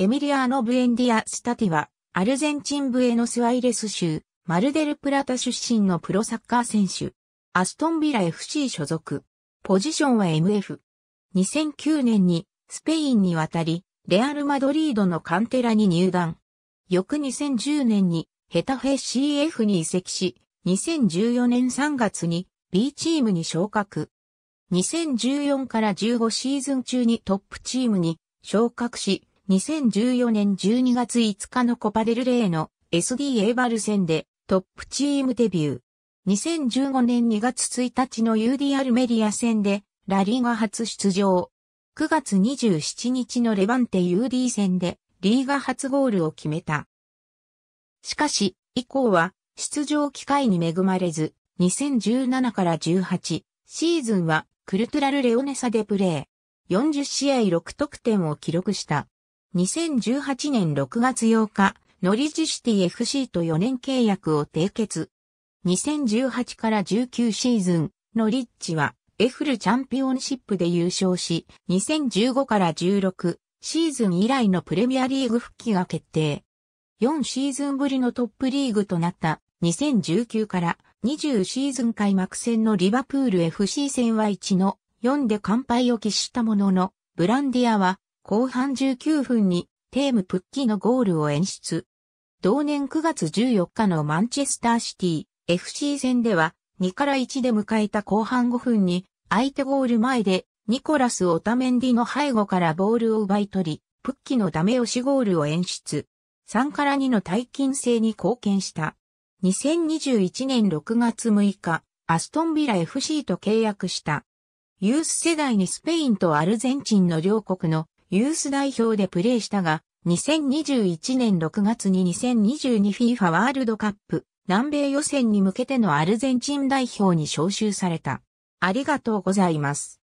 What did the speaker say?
エミリアーノ・ブエンディア・スタティは、アルゼンチン・ブエノス・アイレス州、マルデル・プラタ出身のプロサッカー選手。アストンビラ FC 所属。ポジションは MF。2009年に、スペインに渡り、レアル・マドリードのカンテラに入団。翌2010年に、ヘタフェ CF に移籍し、2014年3月に B チームに昇格。2014から15シーズン中にトップチームに昇格し、2014年12月5日のコパデルレーの SD エバル戦でトップチームデビュー。2015年2月1日の UDR メディア戦でラリーが初出場。9月27日のレバンテ UD 戦でリーが初ゴールを決めた。しかし、以降は出場機会に恵まれず、2017から18シーズンはクルトゥラルレオネサでプレー。40試合6得点を記録した。2018年6月8日、ノリジシティ FC と4年契約を締結。2018から19シーズン、ノリッチはエフルチャンピオンシップで優勝し、2015から16シーズン以来のプレミアリーグ復帰が決定。4シーズンぶりのトップリーグとなった2019から20シーズン開幕戦のリバプール FC 戦は1の4で完敗を喫したものの、ブランディアは後半19分にテーム・プッキのゴールを演出。同年9月14日のマンチェスターシティ FC 戦では2から1で迎えた後半5分に相手ゴール前でニコラス・オタメンディの背後からボールを奪い取り、プッキのダメ押しゴールを演出。3から2の大金制に貢献した。2021年6月6日、アストンビラ FC と契約した。ユース世代にスペインとアルゼンチンの両国のユース代表でプレーしたが、2021年6月に 2022FIFA ワールドカップ南米予選に向けてのアルゼンチン代表に招集された。ありがとうございます。